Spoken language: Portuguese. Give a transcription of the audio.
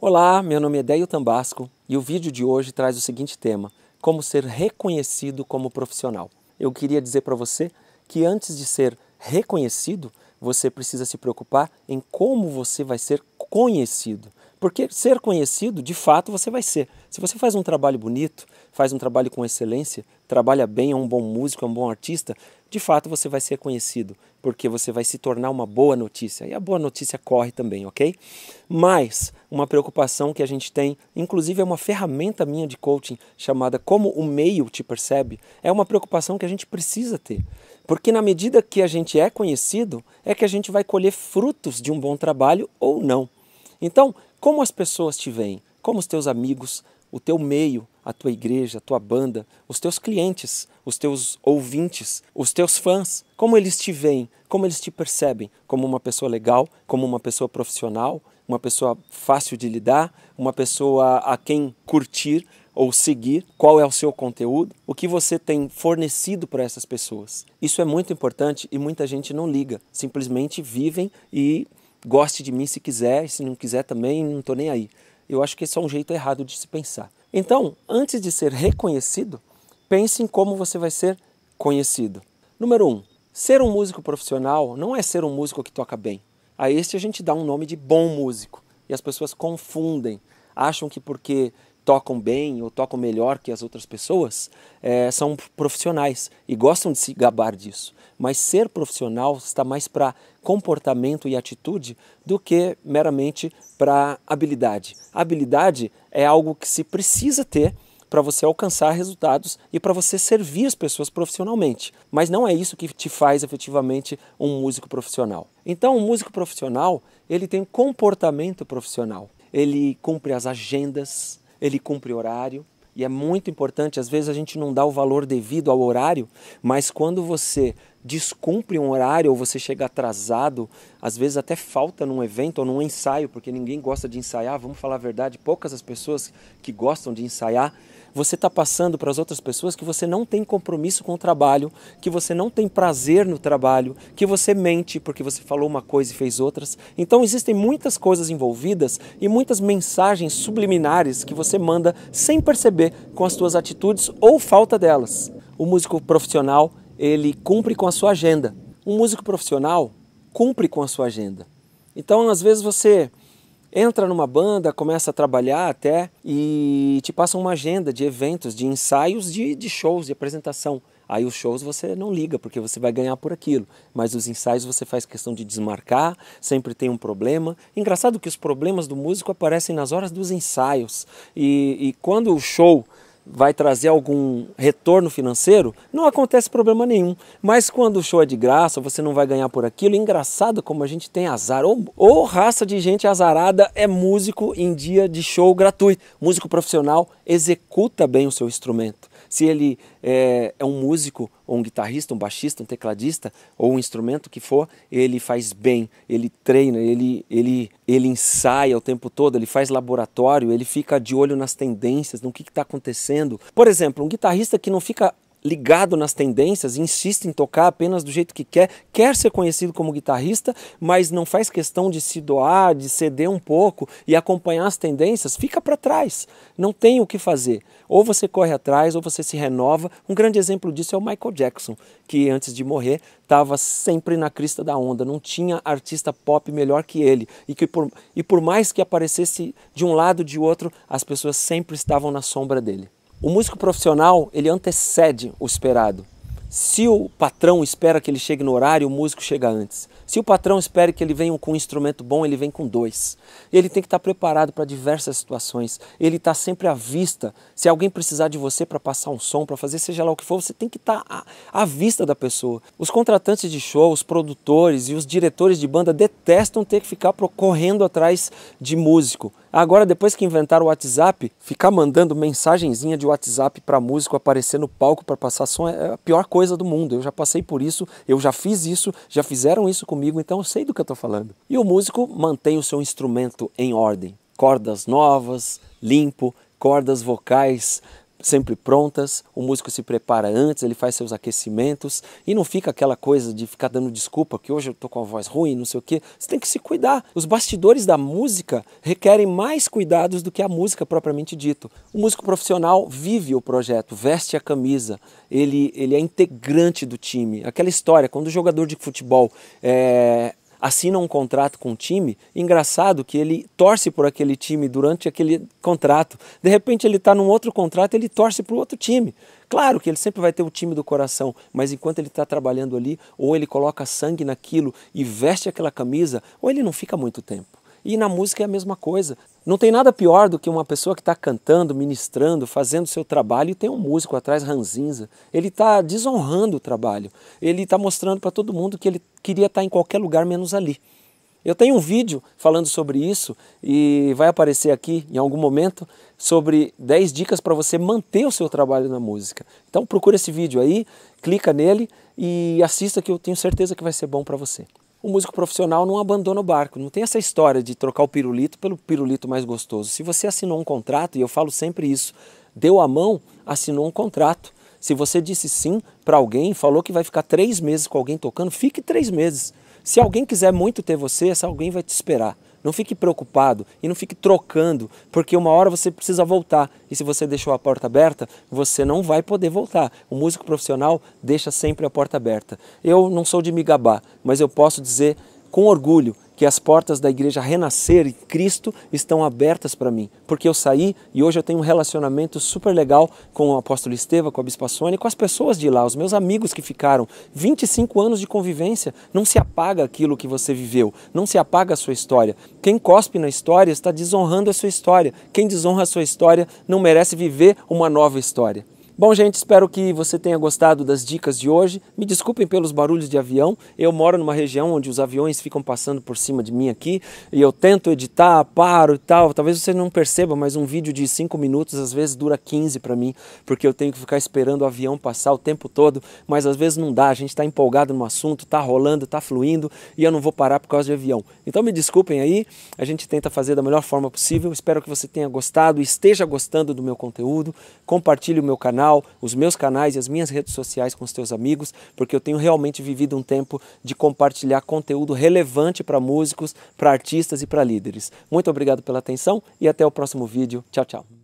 Olá, meu nome é Deio Tambasco e o vídeo de hoje traz o seguinte tema: como ser reconhecido como profissional. Eu queria dizer para você que antes de ser reconhecido, você precisa se preocupar em como você vai ser conhecido. Porque ser conhecido, de fato, você vai ser. Se você faz um trabalho bonito, faz um trabalho com excelência, trabalha bem, é um bom músico, é um bom artista, de fato você vai ser conhecido, porque você vai se tornar uma boa notícia. E a boa notícia corre também, ok? Mas uma preocupação que a gente tem, inclusive é uma ferramenta minha de coaching chamada Como o Meio Te Percebe, é uma preocupação que a gente precisa ter. Porque na medida que a gente é conhecido, é que a gente vai colher frutos de um bom trabalho ou não. Então, como as pessoas te veem? Como os teus amigos, o teu meio, a tua igreja, a tua banda, os teus clientes, os teus ouvintes, os teus fãs, como eles te veem, como eles te percebem, como uma pessoa legal, como uma pessoa profissional, uma pessoa fácil de lidar, uma pessoa a quem curtir ou seguir, qual é o seu conteúdo, o que você tem fornecido para essas pessoas. Isso é muito importante e muita gente não liga, simplesmente vivem e goste de mim se quiser, se não quiser também, não estou nem aí. Eu acho que esse é um jeito errado de se pensar. Então, antes de ser reconhecido, pense em como você vai ser conhecido. Número um, ser um músico profissional não é ser um músico que toca bem. A este a gente dá um nome de bom músico. E as pessoas confundem, acham que porque tocam bem ou tocam melhor que as outras pessoas é, são profissionais e gostam de se gabar disso. Mas ser profissional está mais para comportamento e atitude do que meramente para habilidade. habilidade é algo que se precisa ter para você alcançar resultados e para você servir as pessoas profissionalmente. Mas não é isso que te faz efetivamente um músico profissional. Então, um músico profissional, ele tem comportamento profissional. Ele cumpre as agendas, ele cumpre horário. E é muito importante, às vezes a gente não dá o valor devido ao horário, mas quando você descumpre um horário ou você chega atrasado, às vezes até falta num evento ou num ensaio, porque ninguém gosta de ensaiar, vamos falar a verdade, poucas as pessoas que gostam de ensaiar, você está passando para as outras pessoas que você não tem compromisso com o trabalho, que você não tem prazer no trabalho, que você mente porque você falou uma coisa e fez outras. Então existem muitas coisas envolvidas e muitas mensagens subliminares que você manda sem perceber com as suas atitudes ou falta delas. O músico profissional, ele cumpre com a sua agenda. Um músico profissional cumpre com a sua agenda. Então, às vezes você entra numa banda, começa a trabalhar até e te passa uma agenda de eventos, de ensaios, de, de shows, de apresentação. Aí os shows você não liga, porque você vai ganhar por aquilo. Mas os ensaios você faz questão de desmarcar, sempre tem um problema. Engraçado que os problemas do músico aparecem nas horas dos ensaios. E, e quando o show vai trazer algum retorno financeiro, não acontece problema nenhum. Mas quando o show é de graça, você não vai ganhar por aquilo, engraçado como a gente tem azar. Ou, ou raça de gente azarada é músico em dia de show gratuito. Músico profissional executa bem o seu instrumento se ele é, é, um músico, ou um guitarrista, um baixista, um tecladista, ou um instrumento que for, ele faz bem, ele treina, ele, ele, ele ensaia o tempo todo, ele faz laboratório, ele fica de olho nas tendências, no que está acontecendo. Por exemplo, um guitarrista que não fica ligado nas tendências, insiste em tocar apenas do jeito que quer, quer ser conhecido como guitarrista, mas não faz questão de se doar, de ceder um pouco e acompanhar as tendências, fica para trás. Não tem o que fazer. Ou você corre atrás, ou você se renova. Um grande exemplo disso é o Michael Jackson, que antes de morrer estava sempre na crista da onda, não tinha artista pop melhor que ele. E, que por, e por mais que aparecesse de um lado ou de outro, as pessoas sempre estavam na sombra dele. O músico profissional, ele antecede o esperado. Se o patrão espera que ele chegue no horário, o músico chega antes. Se o patrão espera que ele venha com um instrumento bom, ele vem com dois. Ele tem que estar preparado para diversas situações. Ele está sempre à vista. Se alguém precisar de você para passar um som, para fazer seja lá o que for, você tem que estar à, à vista da pessoa. Os contratantes de show, os produtores e os diretores de banda detestam ter que ficar correndo atrás de músico. Agora, depois que inventaram o WhatsApp, ficar mandando mensagenzinha de WhatsApp para músico aparecer no palco para passar som é a pior coisa do mundo. Eu já passei por isso, eu já fiz isso, já fizeram isso comigo, então eu sei do que eu estou falando. E o músico mantém o seu instrumento em ordem. Cordas novas, limpo, cordas vocais sempre prontas, o músico se prepara antes, ele faz seus aquecimentos e não fica aquela coisa de ficar dando desculpa que hoje eu tô com a voz ruim, não sei o quê. Você tem que se cuidar. Os bastidores da música requerem mais cuidados do que a música propriamente dito. O músico profissional vive o projeto, veste a camisa, ele, ele é integrante do time. Aquela história, quando o jogador de futebol é, assina um contrato com um time, engraçado que ele torce por aquele time durante aquele contrato. De repente ele está num outro contrato, ele torce para o outro time. Claro que ele sempre vai ter o time do coração, mas enquanto ele está trabalhando ali, ou ele coloca sangue naquilo e veste aquela camisa, ou ele não fica muito tempo. E na música é a mesma coisa. Não tem nada pior do que uma pessoa que está cantando, ministrando, fazendo seu trabalho e tem um músico atrás ranzinza. Ele está desonrando o trabalho. Ele está mostrando para todo mundo que ele queria estar tá em qualquer lugar menos ali. Eu tenho um vídeo falando sobre isso e vai aparecer aqui em algum momento sobre 10 dicas para você manter o seu trabalho na música. Então procura esse vídeo aí, clica nele e assista que eu tenho certeza que vai ser bom para você o músico profissional não abandona o barco. Não tem essa história de trocar o pirulito pelo pirulito mais gostoso. Se você assinou um contrato, e eu falo sempre isso, deu a mão, assinou um contrato. Se você disse sim para alguém, falou que vai ficar três meses com alguém tocando, fique três meses. Se alguém quiser muito ter você, essa alguém vai te esperar. Não fique preocupado e não fique trocando, porque uma hora você precisa voltar. E se você deixou a porta aberta, você não vai poder voltar. O músico profissional deixa sempre a porta aberta. Eu não sou de me gabar, mas eu posso dizer com orgulho que as portas da igreja renascer e Cristo estão abertas para mim, porque eu saí e hoje eu tenho um relacionamento super legal com o apóstolo Estevão, com a Bispa Sônia, com as pessoas de lá, os meus amigos que ficaram. 25 anos de convivência, não se apaga aquilo que você viveu, não se apaga a sua história. Quem cospe na história está desonrando a sua história, quem desonra a sua história não merece viver uma nova história. Bom, gente, espero que você tenha gostado das dicas de hoje. Me desculpem pelos barulhos de avião. Eu moro numa região onde os aviões ficam passando por cima de mim aqui e eu tento editar, paro e tal. Talvez você não perceba, mas um vídeo de 5 minutos às vezes dura 15 para mim, porque eu tenho que ficar esperando o avião passar o tempo todo, mas às vezes não dá. A gente está empolgado no assunto, está rolando, está fluindo e eu não vou parar por causa de avião. Então me desculpem aí. A gente tenta fazer da melhor forma possível. Espero que você tenha gostado, esteja gostando do meu conteúdo. Compartilhe o meu canal canal, os meus canais e as minhas redes sociais com os teus amigos, porque eu tenho realmente vivido um tempo de compartilhar conteúdo relevante para músicos, para artistas e para líderes. Muito obrigado pela atenção e até o próximo vídeo. Tchau, tchau.